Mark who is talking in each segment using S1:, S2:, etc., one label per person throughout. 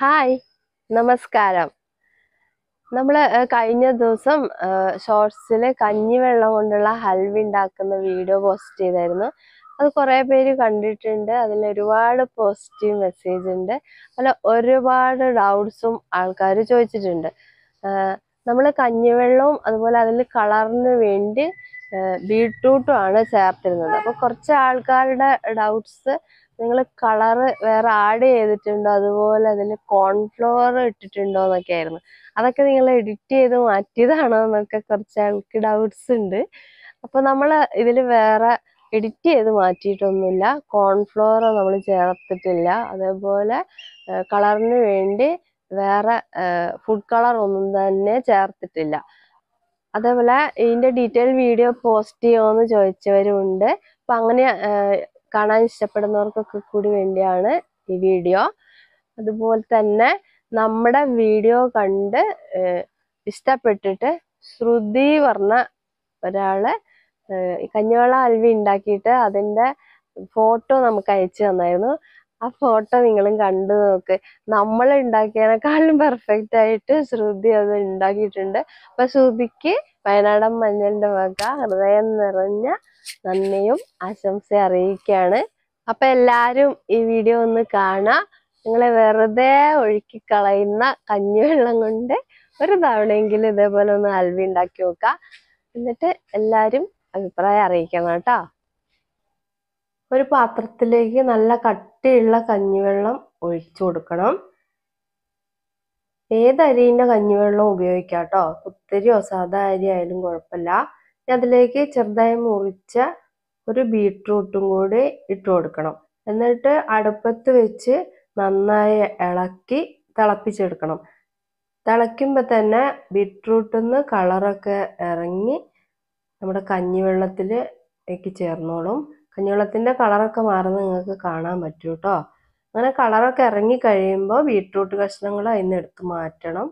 S1: hi നമസ്കാരം നമ്മൾ കഴിഞ്ഞ ദിവസം ഷോർട്സിൽ കഞ്ഞിവെള്ളം കൊണ്ടുള്ള ഹൽവ ഉണ്ടാക്കുന്ന വീഡിയോ പോസ്റ്റ് ചെയ്തായിരുന്നു അത് കുറേ പേര് കണ്ടിട്ടുണ്ട് അതിൽ ഒരുപാട് പോസിറ്റീവ് മെസ്സേജ് ഉണ്ട് അല്ല ഒരുപാട് ഡൗട്ട്സും ആൾക്കാർ ചോദിച്ചിട്ടുണ്ട് നമ്മൾ കഞ്ഞിവെള്ളവും അതുപോലെ അതിൽ കളറിന് വേണ്ടി ബീട്രൂട്ടും ആണ് ചേർത്തിരുന്നത് അപ്പോൾ കുറച്ച് ആൾക്കാരുടെ ഡൗട്ട്സ് നിങ്ങൾ കളറ് വേറെ ആഡ് ചെയ്തിട്ടുണ്ടോ അതുപോലെ അതിന് കോൺഫ്ലവർ ഇട്ടിട്ടുണ്ടോ എന്നൊക്കെ ആയിരുന്നു അതൊക്കെ നിങ്ങൾ എഡിറ്റ് ചെയ്ത് മാറ്റിയതാണോ എന്നൊക്കെ കുറച്ച് ആൾക്ക് ഡൗട്ട്സ് ഉണ്ട് അപ്പോൾ നമ്മൾ ഇതിൽ വേറെ എഡിറ്റ് ചെയ്ത് മാറ്റിയിട്ടൊന്നുമില്ല കോൺഫ്ലവർ നമ്മൾ ചേർത്തിട്ടില്ല അതേപോലെ കളറിന് വേണ്ടി വേറെ ഫുഡ് കളർ ഒന്നും തന്നെ ചേർത്തിട്ടില്ല അതേപോലെ ഇതിന്റെ ഡീറ്റെയിൽ വീഡിയോ പോസ്റ്റ് ചെയ്യുമോ ചോദിച്ചവരും ഉണ്ട് അപ്പം അങ്ങനെ കാണാൻ ഇഷ്ടപ്പെടുന്നവർക്കൊക്കെ കൂടി വേണ്ടിയാണ് ഈ വീഡിയോ അതുപോലെ തന്നെ നമ്മുടെ വീഡിയോ കണ്ട് ഇഷ്ടപ്പെട്ടിട്ട് ശ്രുതി പറഞ്ഞ ഒരാള് കഞ്ഞിവെള്ള അൽവി ഉണ്ടാക്കിയിട്ട് അതിൻ്റെ ഫോട്ടോ നമുക്ക് അയച്ചു തന്നായിരുന്നു ആ ഫോട്ടോ നിങ്ങളും കണ്ടു നോക്ക് നമ്മൾ ഉണ്ടാക്കിയതിനേക്കാളും പെർഫെക്റ്റ് ആയിട്ട് ശ്രുതി അത് ഉണ്ടാക്കിയിട്ടുണ്ട് അപ്പൊ ശ്രുതിക്ക് വയനാടൻ മഞ്ഞളിന്റെ വക ഹൃദയം നിറഞ്ഞ നന്ദിയും ആശംസ അറിയിക്കുകയാണ് അപ്പൊ എല്ലാരും ഈ വീഡിയോ ഒന്ന് കാണാ നിങ്ങളെ വെറുതെ ഒഴുക്കി കളയുന്ന കഞ്ഞിവെള്ളം കൊണ്ട് ഒരു തവണയെങ്കിലും ഇതേപോലെ ഒന്ന് അൽവി ഉണ്ടാക്കി നോക്കുക എന്നിട്ട് എല്ലാരും അഭിപ്രായം അറിയിക്കണം കേട്ടോ ഒരു പാത്രത്തിലേക്ക് നല്ല കട്ടിയുള്ള കഞ്ഞിവെള്ളം ഒഴിച്ചു കൊടുക്കണം ഏത് അരിൻ്റെ കഞ്ഞിവെള്ളം ഉപയോഗിക്കാം കേട്ടോ കുത്തരിയോ സാധാ അരി ആയാലും കുഴപ്പമില്ല അതിലേക്ക് ചെറുതായി മുറിച്ച ഒരു ബീട്രൂട്ടും കൂടി ഇട്ട് കൊടുക്കണം എന്നിട്ട് അടുപ്പത്ത് വെച്ച് നന്നായി ഇളക്കി തിളപ്പിച്ചെടുക്കണം തിളയ്ക്കുമ്പോൾ തന്നെ ബീട്രൂട്ടിന്ന് കളറൊക്കെ ഇറങ്ങി നമ്മുടെ കഞ്ഞിവെള്ളത്തിലേക്ക് ചേർന്നോളും കഞ്ഞിവെള്ളത്തിൻ്റെ കളറൊക്കെ മാറുന്നത് നിങ്ങൾക്ക് കാണാൻ പറ്റും കേട്ടോ അങ്ങനെ കളറൊക്കെ ഇറങ്ങി കഴിയുമ്പോൾ ബീട്രൂട്ട് കഷ്ണങ്ങൾ അതിന് എടുത്ത് മാറ്റണം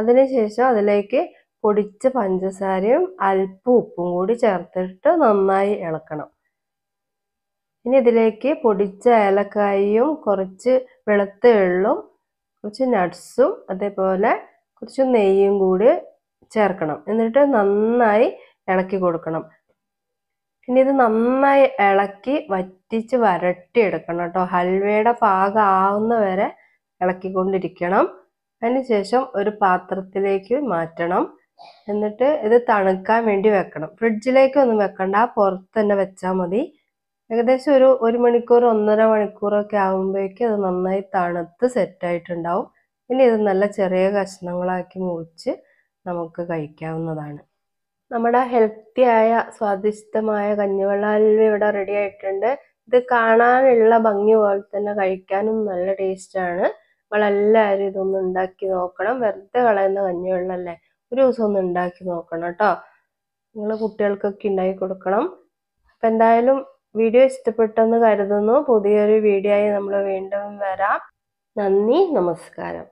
S1: അതിനുശേഷം അതിലേക്ക് പൊടിച്ച പഞ്ചസാരയും അല്പം ഉപ്പും കൂടി ചേർത്തിട്ട് നന്നായി ഇളക്കണം ഇനി ഇതിലേക്ക് പൊടിച്ച ഏലക്കായും കുറച്ച് വെളുത്ത എള്ളും കുറച്ച് നട്ട്സും അതേപോലെ കുറച്ച് നെയ്യും കൂടി ചേർക്കണം എന്നിട്ട് നന്നായി ഇളക്കി കൊടുക്കണം ഇനി ഇത് നന്നായി ഇളക്കി വറ്റിച്ച് വരട്ടിയെടുക്കണം കേട്ടോ ഹൽവയുടെ പാകമാവുന്ന വരെ ഇളക്കിക്കൊണ്ടിരിക്കണം അതിനുശേഷം ഒരു പാത്രത്തിലേക്ക് മാറ്റണം എന്നിട്ട് ഇത് തണുക്കാൻ വേണ്ടി വെക്കണം ഫ്രിഡ്ജിലേക്കൊന്നും വെക്കണ്ട പുറത്ത് തന്നെ വെച്ചാൽ മതി ഏകദേശം ഒരു ഒരു മണിക്കൂർ ഒന്നര മണിക്കൂറൊക്കെ ആകുമ്പോഴേക്കും അത് നന്നായി തണുത്ത് സെറ്റായിട്ടുണ്ടാവും ഇനി ഇത് നല്ല ചെറിയ കഷ്ണങ്ങളാക്കി മുറിച്ച് നമുക്ക് കഴിക്കാവുന്നതാണ് നമ്മുടെ ഹെൽത്തിയായ സ്വാദിഷ്ടമായ കഞ്ഞിവെള്ള അൽവ ഇവിടെ റെഡി ആയിട്ടുണ്ട് ഇത് കാണാനുള്ള ഭംഗി പോലെ തന്നെ കഴിക്കാനും നല്ല ടേസ്റ്റാണ് നമ്മളെല്ലാവരും ഇതൊന്ന് ഉണ്ടാക്കി നോക്കണം വെറുതെ കളയുന്ന അല്ലേ ഒരു ദിവസം ഒന്ന് ഉണ്ടാക്കി നോക്കണം കേട്ടോ നിങ്ങൾ കുട്ടികൾക്കൊക്കെ ഉണ്ടാക്കി കൊടുക്കണം അപ്പം എന്തായാലും വീഡിയോ ഇഷ്ടപ്പെട്ടെന്ന് കരുതുന്നു പുതിയൊരു വീഡിയോ ആയി നമ്മൾ വീണ്ടും വരാം നന്ദി നമസ്കാരം